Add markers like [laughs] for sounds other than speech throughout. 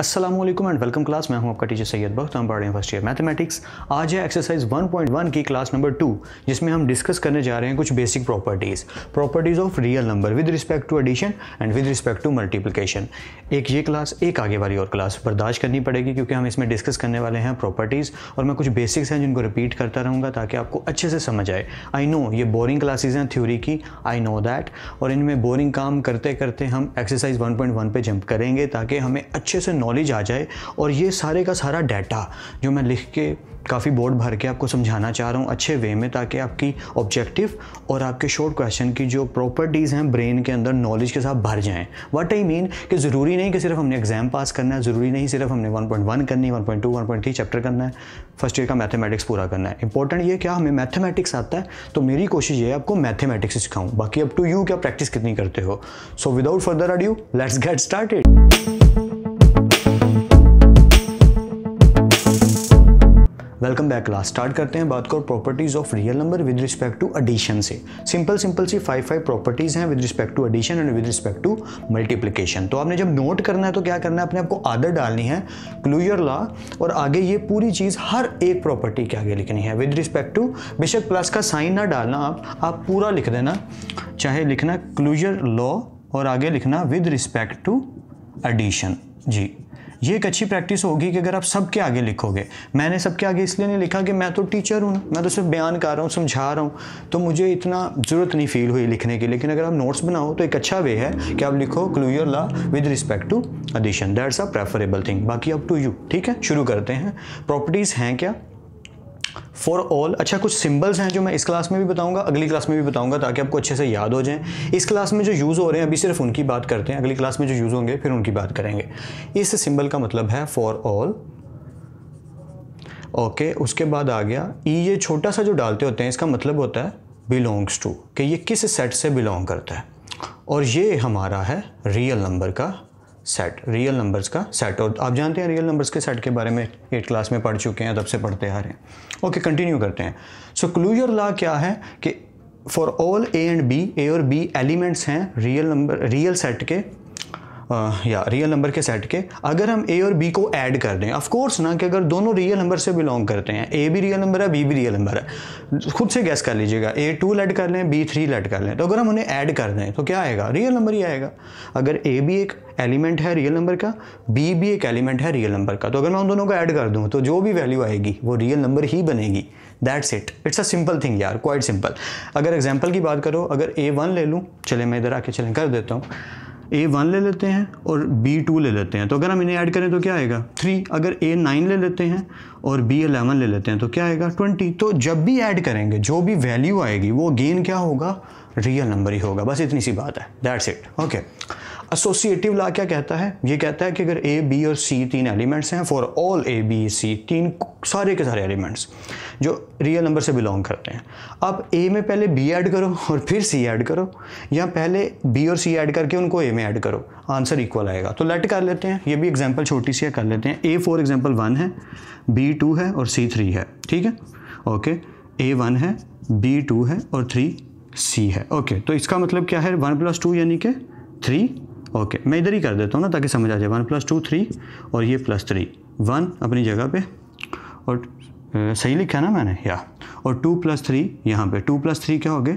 Aslam and welcome class मैं हूं आपका टीचर सैयद बख्त हम हैं फर्स्ट ईयर मैथमेटिक्स आज है एक्सरसाइज 1.1 की क्लास नंबर टू जिसमें हम डिस्कस करने जा रहे हैं कुछ basic properties properties of real number with respect to addition and with respect to multiplication एक ये क्लास एक आगे वाली और क्लास बर्दाश्त करनी पड़ेगी क्योंकि हम इसमें डिस्कस करने वाले हैं प्रॉपर्टीज़ और मैं कुछ बेसिक्स हैं जिनको रिपीट करता रहूँगा ताकि आपको अच्छे से समझ आए आई नो ये बोरिंग क्लासेज हैं थ्योरी की आई नो दैट और इनमें बोरिंग काम करते करते हम एक्सरसाइज वन पॉइंट वन पर जंप करेंगे ताकि हमें अच्छे से नॉलेज आ जाए और ये सारे का सारा डाटा जो मैं लिख के काफ़ी बोर्ड भर के आपको समझाना चाह रहा हूँ अच्छे वे में ताकि आपकी ऑब्जेक्टिव और आपके शॉर्ट क्वेश्चन की जो प्रॉपर्टीज़ हैं ब्रेन के अंदर नॉलेज के साथ भर जाएँ वट आई मीन कि ज़रूरी नहीं कि सिर्फ हमने एग्ज़ाम पास करना है ज़रूरी नहीं सिर्फ हमने 1.1 करनी है 1.2 1.3 चैप्टर करना है फर्स्ट ईयर का मैथमेटिक्स पूरा करना है इंपॉर्टेंट ये क्या हमें मैथमेटिक्स आता है तो मेरी कोशिश ये है आपको मैथमेटिक्स सिखाऊँ बाकी अप टू यू क्या प्रैक्टिस कितनी करते हो so without further ado let's get started welcome back class start करते हैं बात को properties of real number with respect to addition से सिंपल सिंपल सी फाइव फाइव प्रॉपर्टीज़ हैं with respect to addition and with respect to multiplication तो आपने जब नोट करना है तो क्या करना है अपने आपको आदत डालनी है क्लूयर लॉ और आगे ये पूरी चीज़ हर एक प्रॉपर्टी के आगे लिखनी है विद रिस्पेक्ट टू बेशक प्लस का साइन ना डालना आप आप पूरा लिख देना चाहे लिखना क्लूजर लॉ और आगे लिखना विद रिस्पेक्ट टू एडिशन जी ये एक अच्छी प्रैक्टिस होगी कि अगर आप सबके आगे लिखोगे मैंने सबके आगे इसलिए नहीं लिखा कि मैं तो टीचर हूँ मैं तो सिर्फ बयान कर रहा हूँ समझा रहा हूँ तो मुझे इतना ज़रूरत नहीं फील हुई लिखने की लेकिन अगर आप नोट्स बनाओ तो एक अच्छा वे है कि आप लिखो closure law with respect to addition that's a preferable thing बाकी अप टू यू ठीक है शुरू करते हैं प्रॉपर्टीज़ हैं क्या फॉर ऑल अच्छा कुछ सिंबल्स हैं जो मैं इस क्लास में भी बताऊंगा अगली क्लास में भी बताऊंगा ताकि आपको अच्छे से याद हो जाएं इस क्लास में जो यूज़ हो रहे हैं अभी सिर्फ उनकी बात करते हैं अगली क्लास में जो यूज़ होंगे फिर उनकी बात करेंगे इस सिंबल का मतलब है फॉर ऑल ओके उसके बाद आ गया ई e, ये छोटा सा जो डालते होते हैं इसका मतलब होता है बिलोंग्स टू कि ये किस सेट से बिलोंग करता है और ये हमारा है रियल नंबर का सेट रियल नंबर्स का सेट और आप जानते हैं रियल नंबर्स के सेट के बारे में एट क्लास में पढ़ चुके हैं तब से पढ़ते आ रहे हैं ओके कंटिन्यू करते हैं सो क्लूजर लॉ क्या है कि for all A and B A और बी एलिमेंट्स हैं रियल नंबर रियल सेट के या रियल नंबर के सेट के अगर हम ए और बी को ऐड कर दें ऑफकोर्स ना कि अगर दोनों रियल नंबर से बिलोंग करते हैं ए भी रियल नंबर है बी भी रियल नंबर है खुद से गैस कर लीजिएगा ए टू लेट कर लें बी थ्री लेट कर लें तो अगर हम उन्हें ऐड कर दें तो क्या आएगा रियल नंबर ही आएगा अगर ए भी एक एलिमेंट है रियल नंबर का बी भी एक एलिमेंट है रियल नंबर का तो अगर मैं उन दोनों को ऐड कर दूँ तो जो भी वैल्यू आएगी वो रियल नंबर ही बनेगी that's it it's a simple thing यार क्वाइट सिंपल अगर एग्जाम्पल की बात करो अगर ए वन ले लूँ चले मैं इधर आके चलें कर देता हूँ ए वन ले लेते हैं और बी टू ले लेते हैं तो अगर हम इन्हें ऐड करें तो क्या आएगा थ्री अगर ए नाइन ले लेते हैं और बी अलेवन ले लेते हैं तो क्या आएगा ट्वेंटी तो जब भी ऐड करेंगे जो भी वैल्यू आएगी वो गेन क्या होगा रियल नंबर ही होगा बस इतनी सी बात है that's it okay associative law क्या कहता है ये कहता है कि अगर ए बी और सी तीन एलिमेंट्स हैं for all A B C तीन सारे के सारे एलिमेंट्स जो रियल नंबर से बिलोंग करते हैं अब ए में पहले बी ऐड करो और फिर सी ऐड करो या पहले बी और सी ऐड करके उनको ए में ऐड करो आंसर इक्वल आएगा तो लेट कर लेते हैं ये भी एग्जाम्पल छोटी सी है कर लेते हैं ए फॉर एग्जाम्पल वन है बी टू है और सी थ्री है ठीक है ओके ए वन है बी टू है और थ्री सी है ओके तो इसका मतलब क्या है वन प्लस टू यानी कि थ्री ओके मैं इधर ही कर देता हूँ ना ताकि समझ आ जाए वन प्लस टू थ्री और ये प्लस थ्री वन अपनी जगह पे और सही लिखा ना मैंने या और टू प्लस थ्री यहाँ पर टू प्लस थ्री क्या हो गए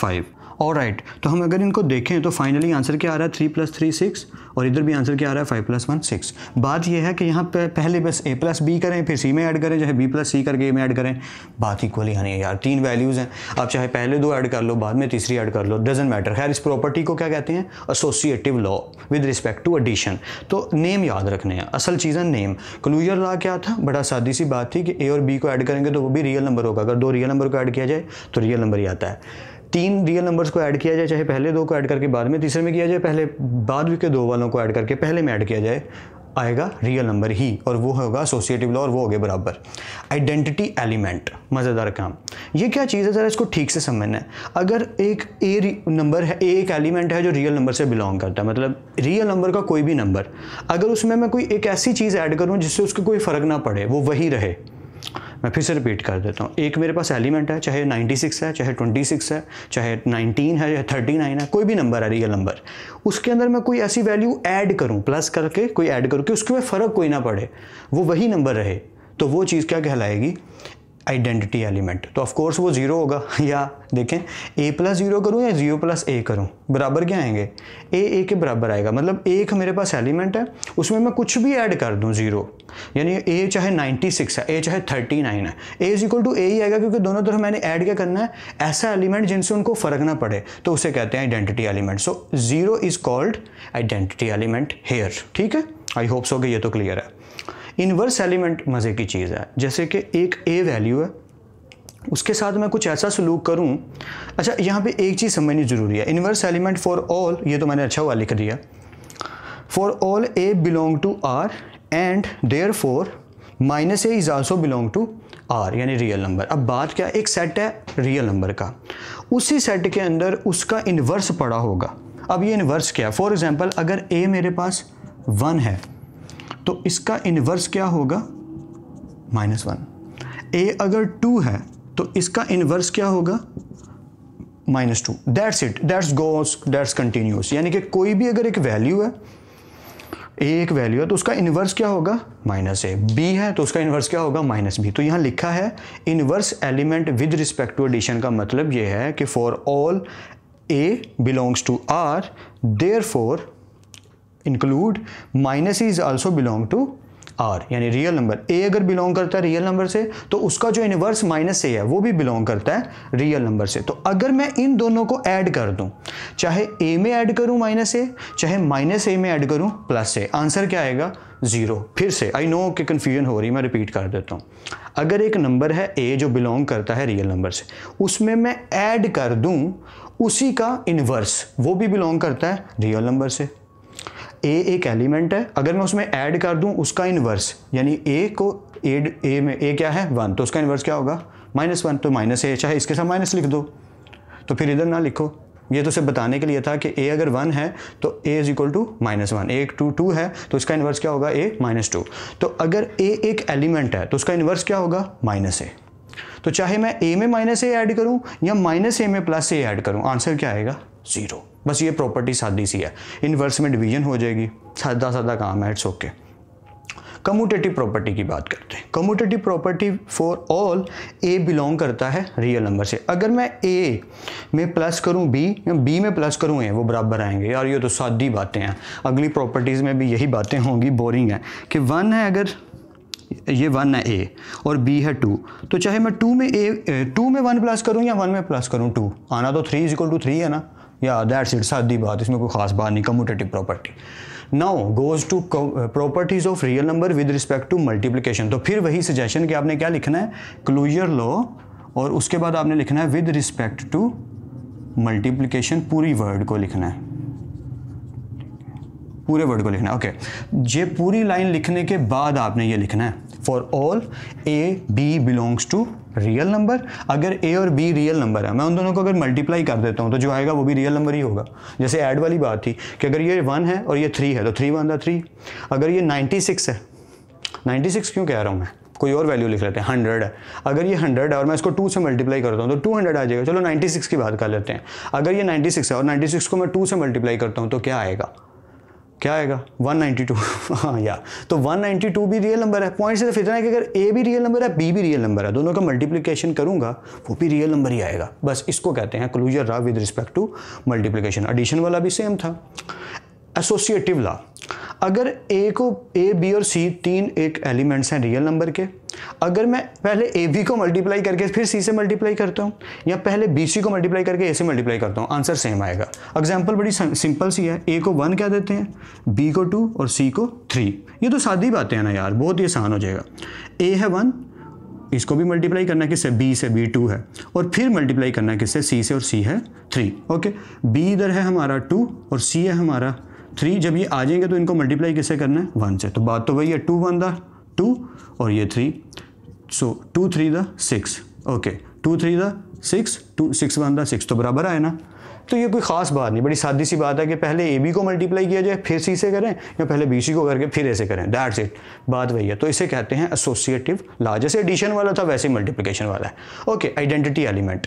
फाइव और राइट तो हम अगर इनको देखें तो फाइनली आंसर क्या आ रहा है थ्री प्लस थ्री सिक्स और इधर भी आंसर क्या आ रहा है फाइव प्लस वन सिक्स बात यह है कि यहाँ पे पहले बस ए प्लस बी करें फिर सी में ऐड करें चाहे बी प्लस सी करके ए में ऐड करें बात इक्वली है यार तीन वैल्यूज़ हैं आप चाहे पहले दो ऐड कर लो बाद में तीसरी ऐड कर लो डजेंट मैटर खैर इस प्रॉपर्टी को क्या कहते हैं associative law with respect to addition तो नेम याद रखने हैं असल चीज़ है नेम क्लूजर लॉ क्या था बड़ा सादी सी बात थी कि ए और बी को ऐड करेंगे तो वो भी रियल नंबर होगा अगर दो रियल नंबर को ऐड किया जाए तो रियल नंबर ही आता है तीन रियल नंबर्स को ऐड किया जाए चाहे पहले दो को ऐड करके बाद में तीसरे में किया जाए पहले बाद के दो वालों को ऐड करके पहले में ऐड किया जाए आएगा रियल नंबर ही और वो होगा एसोसिएटिव लॉ और वो हो गया बराबर आइडेंटिटी एलिमेंट मज़ेदार काम ये क्या चीज़ है ज़रा इसको ठीक से समझना है अगर एक ए नंबर है ए एक एलिमेंट है जो रियल नंबर से बिलोंग करता है मतलब रियल नंबर का कोई भी नंबर अगर उसमें मैं कोई एक ऐसी चीज़ ऐड करूँ जिससे उसको कोई फ़र्क ना पड़े वो वही रहे मैं फिर से रिपीट कर देता हूँ एक मेरे पास एलिमेंट है चाहे 96 है चाहे 26 है चाहे 19 है या 39 है कोई भी नंबर है रियल नंबर उसके अंदर मैं कोई ऐसी वैल्यू ऐड करूँ प्लस करके कोई ऐड करूँ कि उसके में फ़र्क कोई ना पड़े वो वही नंबर रहे तो वो चीज़ क्या कहलाएगी आइडेंटिटी एलिमेंट तो ऑफ कोर्स वो ज़ीरो होगा [laughs] या देखें ए प्लस ज़ीरो करूँ या ज़ीरो प्लस ए करूँ बराबर क्या आएंगे ए ए के बराबर आएगा मतलब एक मेरे पास एलिमेंट है उसमें मैं कुछ भी ऐड कर दूँ ज़ीरो यानी ए चाहे 96 है ए चाहे 39 है a is equal to a ही आएगा क्योंकि दोनों तरफ मैंने ऐड क्या करना है ऐसा एलिमेंट जिनसे उनको फ़र्क ना पड़े तो उसे कहते हैं identity element so zero is called identity element here ठीक है आई होप सो कि ये तो क्लियर है इन्वर्स एलिमेंट मज़े की चीज़ है जैसे कि एक ए वैल्यू है उसके साथ मैं कुछ ऐसा सलूक करूं अच्छा यहाँ पे एक चीज़ समझनी ज़रूरी है इनवर्स एलिमेंट फॉर ऑल ये तो मैंने अच्छा हुआ लिख दिया for all a belong to R and therefore minus a is also belong to R यानी रियल नंबर अब बात क्या एक सेट है रियल नंबर का उसी सेट के अंदर उसका इन्वर्स पड़ा होगा अब ये इन्वर्स क्या है फॉर एग्ज़ाम्पल अगर ए मेरे पास वन है तो इसका इन्वर्स क्या होगा माइनस वन ए अगर टू है तो इसका इन्वर्स क्या होगा minus two that's it that's goes that's continuous यानी कि कोई भी अगर एक वैल्यू है ए एक वैल्यू है तो उसका इन्वर्स क्या होगा माइनस ए बी है तो उसका इन्वर्स क्या होगा माइनस बी तो यहाँ लिखा है inverse element with respect to addition का मतलब ये है कि for all a belongs to R therefore include minus is also belong to R यानी रियल नंबर ए अगर बिलोंग करता है रियल नंबर से तो उसका जो इनवर्स माइनस ए है वो भी बिलोंग करता है रियल नंबर से तो अगर मैं इन दोनों को ऐड कर दूं चाहे ए में ऐड करूं माइनस ए चाहे माइनस ए में ऐड करूं प्लस ए आंसर क्या आएगा ज़ीरो फिर से आई नो कि कन्फ्यूजन हो रही मैं रिपीट कर देता हूँ अगर एक नंबर है ए जो बिलोंग करता है रियल नंबर से उसमें मैं ऐड कर दूँ उसी का इन्वर्स वो भी बिलोंग करता है रियल नंबर से ए एक एलिमेंट है अगर मैं उसमें ऐड कर दूं उसका इनवर्स यानी ए को ए ए में ए क्या है वन तो उसका इन्वर्स क्या होगा माइनस वन तो माइनस ए चाहे इसके साथ माइनस लिख दो तो फिर इधर ना लिखो ये तो सिर्फ बताने के लिए था कि ए अगर वन है तो a is equal to minus one एक टू टू है तो इसका इन्वर्स क्या होगा ए माइनस टू तो अगर ए एक एलिमेंट है तो उसका इन्वर्स क्या होगा माइनस ए तो चाहे मैं ए में माइनस ए ऐड करूं या माइनस ए में प्लस ए ऐड करूं आंसर क्या आएगा ज़ीरो बस ये प्रॉपर्टी सादी सी है इनवर्स में डिवीजन हो जाएगी सादा सादा काम है इट्स ओके कम्यूटेटिव प्रॉपर्टी की बात करते हैं commutative property for all a belong करता है रियल नंबर से अगर मैं ए में प्लस करूं बी या बी में प्लस करूं ए वो बराबर आएंगे यार ये तो सादी बातें हैं अगली प्रॉपर्टीज़ में भी यही बातें होंगी बोरिंग है कि वन है अगर ये वन है ए और बी है टू तो चाहे मैं टू में ए टू में वन प्लस करूँ या वन में प्लस करूँ टू आना तो three is equal to three है ना या दैट्स इट सादी बात इसमें कोई खास बात नहीं commutative property now goes to properties of real number with respect to multiplication तो फिर वही सजेशन कि आपने क्या लिखना है क्लूजर लो और उसके बाद आपने लिखना है विद रिस्पेक्ट टू मल्टीप्लीकेशन पूरी वर्ड को लिखना है पूरे वर्ड को लिखना है ओके okay. ये पूरी लाइन लिखने के बाद आपने ये लिखना है for all A b belongs to real number अगर ए और बी रियल नंबर है मैं उन दोनों को अगर मल्टीप्लाई कर देता हूँ तो जो आएगा वो भी रियल नंबर ही होगा जैसे ऐड वाली बात थी कि अगर ये वन है और ये थ्री है तो थ्री वन था थ्री अगर ये नाइन्टी सिक्स है नाइन्टी सिक्स क्यों कह रहा हूँ मैं कोई और वैल्यू लिख लेते हैं हंड्रेड है अगर ये हंड्रेड है और मैं इसको टू से मल्टीप्लाई करता हूँ तो टू हंड्रेड आ जाएगा चलो नाइन्टी सिक्स की बात कर लेते हैं अगर ये नाइन्टी सिक्स है और नाइन्टी सिक्स को मैं टू से मल्टीप्लाई करता हूँ तो क्या आएगा क्या आएगा 192 हाँ या तो 192 भी रियल नंबर है पॉइंट सिर्फ इतना है कि अगर ए भी रियल नंबर है बी भी रियल नंबर है दोनों का मल्टीप्लिकेशन करूंगा वो भी रियल नंबर ही आएगा बस इसको कहते हैं क्लूजर रहा with respect to multiplication addition वाला भी सेम था एसोसिएटिव ला अगर ए को ए बी और सी तीन एक एलिमेंट्स हैं रियल नंबर के अगर मैं पहले ए बी को मल्टीप्लाई करके फिर सी से मल्टीप्लाई करता हूँ या पहले बी सी को मल्टीप्लाई करके ए से मल्टीप्लाई करता हूँ आंसर सेम आएगा एग्जाम्पल बड़ी सिंपल सी है ए को वन क्या देते हैं बी को टू और सी को थ्री ये तो सादी बातें हैं ना यार बहुत ही आसान हो जाएगा ए है वन इसको भी मल्टीप्लाई करना किससे बी से बी टू है और फिर मल्टीप्लाई करना किससे सी से और सी है थ्री ओके बी इधर है हमारा टू और सी है हमारा थ्री जब ये आ जाएंगे तो इनको मल्टीप्लाई किससे करना है वन से तो बात तो वही है टू वन द टू और ये three so two three the six okay two three the six two six one the six तो बराबर आए ना तो ये कोई खास बात नहीं बड़ी सादी सी बात है कि पहले ए बी को मल्टीप्लाई किया जाए फिर सी से करें या पहले बी सी को करके फिर ऐसे करें दैट्स इट बात वही है तो इसे कहते हैं एसोसिएटिव लॉ जैसे एडिशन वाला था वैसे मल्टीप्लिकेशन वाला है ओके आइडेंटिटी एलिमेंट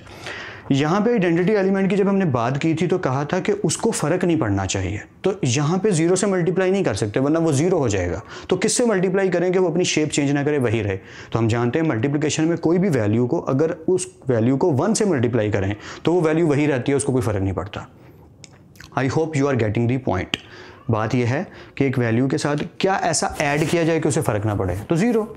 यहाँ पे आइडेंटिटी एलिमेंट की जब हमने बात की थी तो कहा था कि उसको फ़र्क नहीं पड़ना चाहिए तो यहाँ पे ज़ीरो से मल्टीप्लाई नहीं कर सकते वरना वो ज़ीरो हो जाएगा तो किससे मल्टीप्लाई करें कि वो अपनी शेप चेंज ना करे वही रहे तो हम जानते हैं मल्टीप्लिकेशन में कोई भी वैल्यू को अगर उस वैल्यू को वन से मल्टीप्लाई करें तो वो वैल्यू वही रहती है उसको कोई फ़र्क नहीं पड़ता I hope you are getting the point बात यह है कि एक वैल्यू के साथ क्या ऐसा ऐड किया जाए कि उसे फ़र्क ना पड़े तो ज़ीरो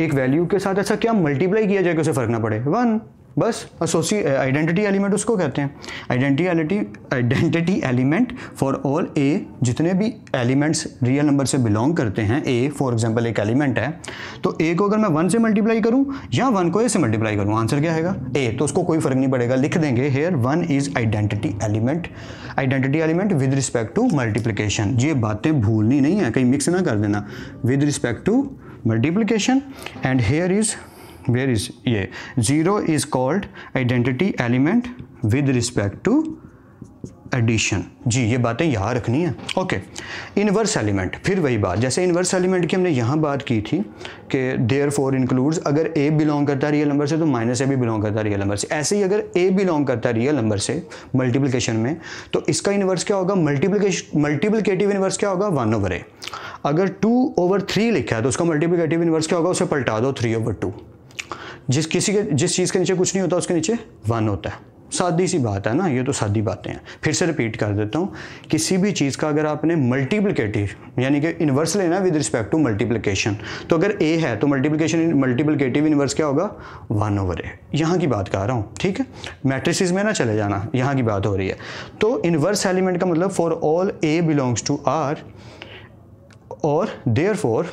एक वैल्यू के साथ ऐसा क्या मल्टीप्लाई किया जाए कि उसे फ़र्क ना पड़े वन बस असोसी आइडेंटिटी एलिमेंट उसको कहते हैं identity identity element for all a जितने भी एलिमेंट्स रियल नंबर से बिलोंग करते हैं ए फॉर एग्जांपल एक एलिमेंट है तो ए को अगर मैं वन से मल्टीप्लाई करूं या वन को ए से मल्टीप्लाई करूं आंसर क्या आएगा ए तो उसको कोई फर्क नहीं पड़ेगा लिख देंगे here one is identity element identity element with respect to multiplication ये बातें भूलनी नहीं है कहीं मिक्स ना कर देना with respect to multiplication and here is where is ये zero is called identity element with respect to addition जी ये बातें यहाँ रखनी है ओके इनवर्स एलिमेंट फिर वही बात जैसे इनवर्स एलिमेंट की हमने यहाँ बात की थी कि देयर फोर इंक्लूड्स अगर ए बिलोंग करता है रियल नंबर से तो माइनस ए भी बिलोंग करता है रियल नंबर से ऐसे ही अगर ए बिलोंग करता है रियल नंबर से मल्टीप्लिकेशन में तो इसका इनवर्स क्या होगा मल्टीप्लिकेशन मल्टीप्लिकेटिव इनवर्स क्या होगा वन ओवर ए अगर टू ओवर थ्री लिखा है तो उसका मल्टीप्लिकेटिव इनवर्स क्या होगा उसे पलटा दो थ्री ओवर टू जिस किसी के जिस चीज़ के नीचे कुछ नहीं होता उसके नीचे वन होता है सादी सी बात है ना ये तो सादी बातें हैं फिर से रिपीट कर देता हूँ किसी भी चीज़ का अगर आपने मल्टीप्लिकेटिव यानी कि इन्वर्स लेना विद रिस्पेक्ट टू मल्टीप्लिकेशन तो अगर ए है तो मल्टीप्लिकेशन मल्टीप्लिकेटिव इन्वर्स क्या होगा वन ओवर ए यहाँ की बात कर रहा हूँ ठीक है मैट्रिसिस में ना चले जाना यहाँ की बात हो रही है तो इन्वर्स एलिमेंट का मतलब for all a belongs to R और देयर फॉर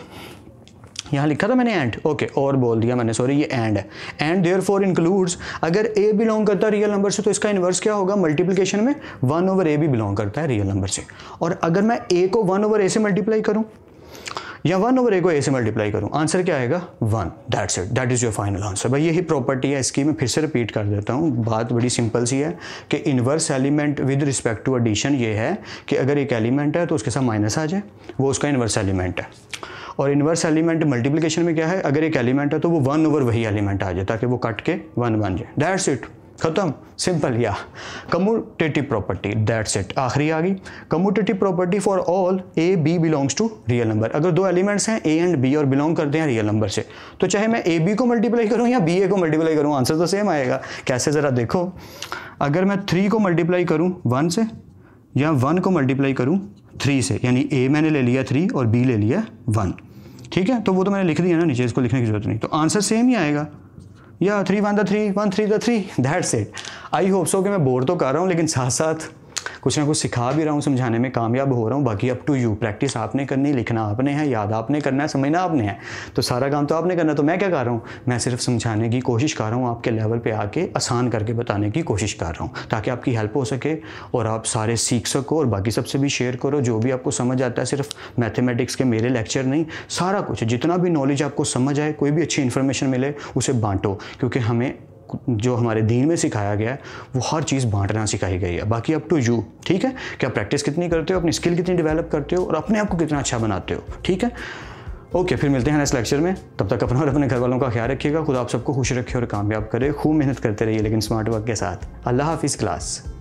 यहाँ लिखा था मैंने एंड ओके okay, और बोल दिया मैंने सॉरी ये एंड है एंड देयर फॉर इंक्लूड्स अगर ए बिलोंग करता है रियल नंबर से तो इसका इन्वर्स क्या होगा मल्टीप्लिकेशन में वन ओवर ए भी बिलोंग करता है रियल नंबर से और अगर मैं ए को वन ओवर ए से मल्टीप्लाई करूँ या वन ओवर ए को ए से मल्टीप्लाई करूँ आंसर क्या आएगा one that's it that is your final answer भाई यही प्रॉपर्टी है इसकी मैं फिर से रिपीट कर देता हूँ बात बड़ी सिंपल सी है कि inverse element with respect to addition ये है कि अगर एक एलिमेंट है तो उसके साथ माइनस आ जाए वो उसका इन्वर्स एलिमेंट है और इन्वर्स एलिमेंट मल्टीप्लीकेशन में क्या है अगर एक एलिमेंट है तो वो वन ओवर वही एलिमेंट आ जाए ताकि वो कट के वन बन जाए दैट्स इट खत्म सिंपल या कम्यूटेटिव प्रॉपर्टी दैट्स इट आखिरी आ गई commutative property for all A b belongs to real number अगर दो एलिमेंट्स हैं ए एंड बी और बिलोंग करते हैं रियल नंबर से तो चाहे मैं ए बी को मल्टीप्लाई करूं या बी ए को मल्टीप्लाई करूं आंसर तो सेम आएगा कैसे ज़रा देखो अगर मैं थ्री को मल्टीप्लाई करूँ वन से या वन को मल्टीप्लाई करूँ थ्री से यानी ए मैंने ले लिया थ्री और बी ले लिया वन ठीक है तो वो तो मैंने लिख दिया ना नीचे इसको लिखने की जरूरत नहीं तो आंसर सेम ही आएगा या three one the three one three the three that's it I hope so कि मैं बोर तो कर रहा हूँ लेकिन साथ साथ कुछ ना कुछ सिखा भी रहा हूँ समझाने में कामयाब हो रहा हूँ बाकी अप टू यू प्रैक्टिस आपने करनी लिखना आपने है याद आपने करना है समझना आपने है तो सारा काम तो आपने करना तो मैं क्या कर रहा हूँ मैं सिर्फ समझाने की कोशिश कर रहा हूँ आपके लेवल पर आके आसान करके बताने की कोशिश कर रहा हूँ ताकि आपकी हेल्प हो सके और आप सारे सीख सको और बाकी सबसे भी शेयर करो जो भी आपको समझ आता है सिर्फ मैथमेटिक्स के मेरे लेक्चर नहीं सारा कुछ जितना भी नॉलेज आपको समझ आए कोई भी अच्छी इन्फॉर्मेशन मिले उसे बांटो क्योंकि हमें जो हमारे दीन में सिखाया गया है वो हर चीज़ बांटना सिखाई गई है बाकी अप टू यू ठीक है कि आप प्रैक्टिस कितनी करते हो अपनी स्किल कितनी डेवलप करते हो और अपने आप को कितना अच्छा बनाते हो ठीक है ओके फिर मिलते हैं नेक्स्ट लेक्चर में तब तक अपना और अपने घर वालों का ख्याल रखिएगा खुद आप सबको खुश रखे और कामयाब करे खूब मेहनत करते रहिए लेकिन स्मार्ट वर्क के साथ अल्लाह हाफिज़ क्लास